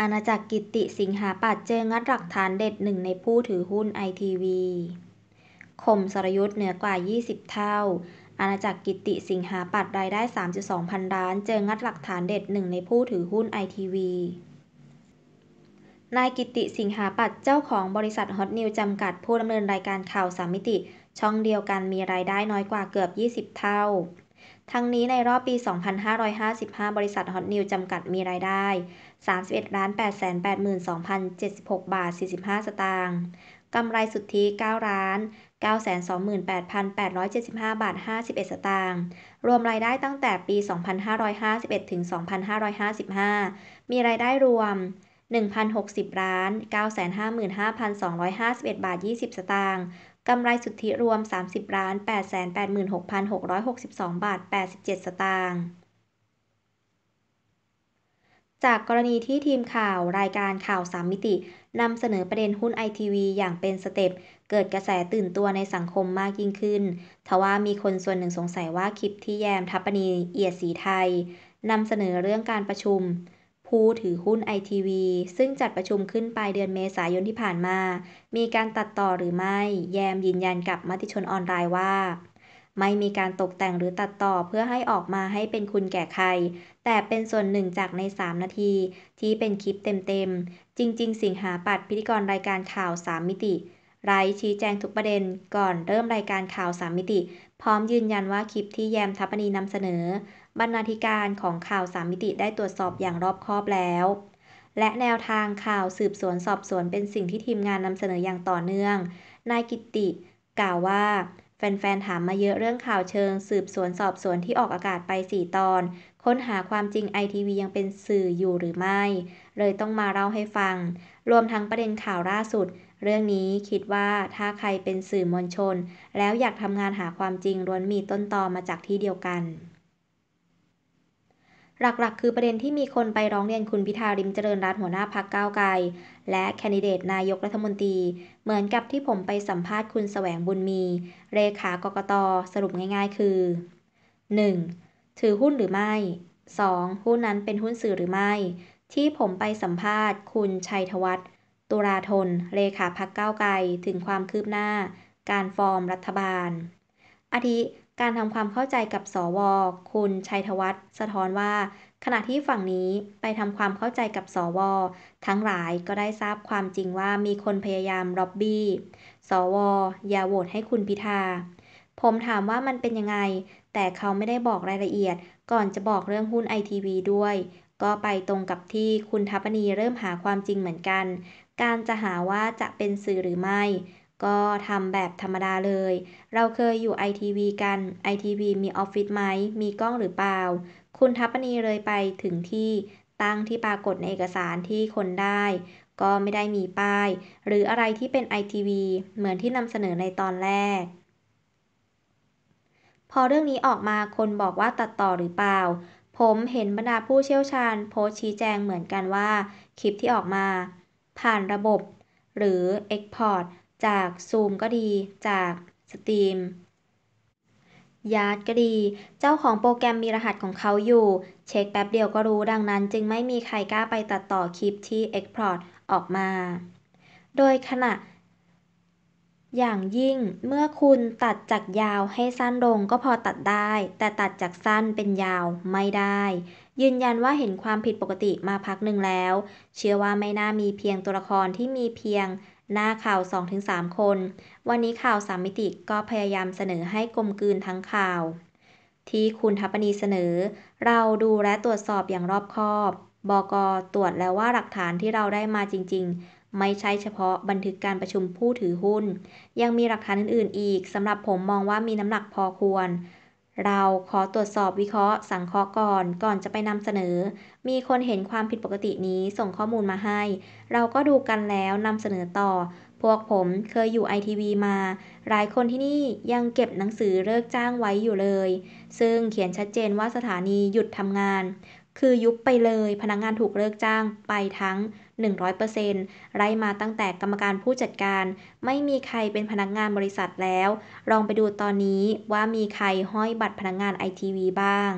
อาณาจักรกิติสิงหาปัดเจองัดหลักฐานเด็ดหนึ่งในผู้ถือหุ้นไอทีวีข่มสรยุทธเหนือกว่า 20 เท่า อาณาจักรกิติสิงหาปัดรายได้ 3.2พันล้าน เจองัดหลักฐานเด็ดหนึ่งในผู้ถือหุ้นไอทีวีนายกิติสิงหาปัดเจ้าของบริษัทฮอตนิวจำกัดผู้ดำเนินรายการข่าวสามมิติช่องเดียวกันมีรายได้น้อยกว่าเกือบ 20 เท่าทั้งนี้ในรอบปี 2555 บริษัทฮอตนิวจำกัดมีรายได้ 31 882,076 บาท 45 สตางค์ กำไรสุทธิ9ล้าน928,875 บาท 51 สตางค์ รวมรายได้ตั้งแต่ปี 2551 ถึง 2555 มีรายได้รวม 1,060ล้าน 955,251 บาท 20 สตางค์กำไรสุทธิรวม 30ล้าน 886,662 บาท 87 สตางค์จากกรณีที่ทีมข่าวรายการข่าวสามมิติ นำเสนอประเด็นหุ้นไอทีวีอย่างเป็นสเต็ป เกิดกระแสตื่นตัวในสังคมมากยิ่งขึ้น ทว่ามีคนส่วนหนึ่งสงสัยว่าคลิปที่แยมทัปปณี เอียดสีไทย นำเสนอเรื่องการประชุมผู้ถือหุ้นไอทีวีซึ่งจัดประชุมขึ้นปลายเดือนเมษายนที่ผ่านมา มีการตัดต่อหรือไม่ แยมยืนยันกับมติชนออนไลน์ว่า ไม่มีการตกแต่งหรือตัดต่อเพื่อให้ออกมาให้เป็นคุณแก่ใคร แต่เป็นส่วนหนึ่งจากใน3นาทีที่เป็นคลิปเต็มๆจริงๆ สิงหาปัดพิธีกรรายการข่าว 3 มิติไร้ชี้แจงทุกประเด็นก่อนเริ่มรายการข่าว 3 มิติ พร้อมยืนยันว่าคลิปที่แยมทัพปนีนำเสนอบรรณาธิการของข่าวสามมิติได้ตรวจสอบอย่างรอบคอบแล้ว และแนวทางข่าวสืบสวนสอบสวนเป็นสิ่งที่ทีมงานนำเสนออย่างต่อเนื่อง นายกิติกล่าวว่า แฟนๆ ถามมาเยอะเรื่องข่าวเชิงสืบสวนสอบสวนที่ออกอากาศไป 4 ตอน ค้นหาความจริงไอทีวียังเป็นสื่ออยู่หรือไม่ เลยต้องมาเล่าให้ฟัง รวมทั้งประเด็นข่าวล่าสุด เรื่องนี้คิดว่าถ้าใครเป็นสื่อมวลชนแล้วอยากทำงานหาความจริงล้วนมีต้นตอมาจากที่เดียวกันหลัก ๆ คือประเด็นที่มีคนไปร้องเรียนคุณพิธาริมเจริญรัตน์หัวหน้าพักก้าวไกลและแคนดิเดตนายกรัฐมนตรีเหมือนกับที่ผมไปสัมภาษณ์คุณแสวงบุญมี เลขากกตสรุปง่ายๆ คือ 1. ถือหุ้นหรือไม่ 2. หุ้นนั้นเป็นหุ้นสื่อหรือไม่ ที่ผมไปสัมภาษณ์คุณชัยธวัฒน์ตุลาธน เลขาพักก้าวไกลถึงความคืบหน้า การฟอร์มรัฐบาลอาทิการทำความเข้าใจกับ สว คุณชัยธวัฒน์สะท้อนว่า ขณะที่ฝั่งนี้ไปทำความเข้าใจกับสว ทั้งหลายก็ได้ทราบความจริงว่ามีคนพยายามล็อบบี้ สว อย่าโหวตให้คุณพิธา ผมถามว่ามันเป็นยังไง แต่เขาไม่ได้บอกรายละเอียดก่อนจะบอกเรื่องหุ้นไอทีวีด้วย ก็ไปตรงกับที่คุณทัพนีเริ่มหาความจริงเหมือนกัน การจะหาว่าจะเป็นสื่อหรือไม่ก็ทำแบบธรรมดาเลย เราเคยอยู่ ITV กัน ITV มีออฟฟิศไหม มีกล้องหรือเปล่า คุณทัพปณีเลยไปถึงที่ตั้งที่ปรากฏในเอกสารที่คนได้ ก็ไม่ได้มีป้าย หรืออะไรที่เป็น ITV เหมือนที่นำเสนอในตอนแรก พอเรื่องนี้ออกมาคนบอกว่าตัดต่อหรือเปล่า ผมเห็นบรรดาผู้เชี่ยวชาญโพสชี้แจงเหมือนกันว่าคลิปที่ออกมา ผ่านระบบ หรือ Export จากซูมก็ดีจาก สตรีม ยาร์ดก็ดี เจ้าของโปรแกรมมีรหัสของเขาอยู่ เช็ค แป๊บ เดียวก็รู้ดังนั้นจึงไม่มีใครกล้าไปตัดต่อคลิปที่ Export ออกมา โดยขณะ อย่างยิ่งเมื่อคุณตัดจากยาวให้สั้น ลงก็พอตัดได้ แต่ตัดจากสั้นเป็นยาวไม่ได้ ยืนยันว่าเห็นความผิดปกติมาพักหนึ่งแล้ว เชื่อว่าไม่น่ามีเพียงตัวละครที่มีเพียงหน้าข่าว 2-3 คน วันนี้ข่าวสามมิติก็พยายามเสนอให้กลมกลืนทั้งข่าว ที่คุณทัพปณีเสนอ เราดูและตรวจสอบอย่างรอบคอบ บก ตรวจแล้วว่าหลักฐานที่เราได้มาจริงๆ ไม่ใช่เฉพาะบันทึกการประชุมผู้ถือหุ้น ยังมีหลักฐานอื่นๆ อีก สำหรับผมมองว่ามีน้ำหนักพอควรเราขอตรวจสอบวิเคราะห์สังเคราะห์ก่อน ก่อนจะไปนำเสนอ มีคนเห็นความผิดปกตินี้ส่งข้อมูลมาให้ เราก็ดูกันแล้วนำเสนอต่อ พวกผมเคยอยู่ไอทีวีมาหลายคนที่นี่ยังเก็บหนังสือเลิกจ้างไว้อยู่เลย ซึ่งเขียนชัดเจนว่าสถานีหยุดทำงาน คือยุบไปเลย พนักงงานถูกเลิกจ้างไปทั้ง100%ไล่มาตั้งแต่กรรมการผู้จัดการ ไม่มีใครเป็นพนักงานบริษัทแล้ว ลองไปดูตอนนี้ว่ามีใครห้อยบัตรพนักงานไอทีวีบ้าง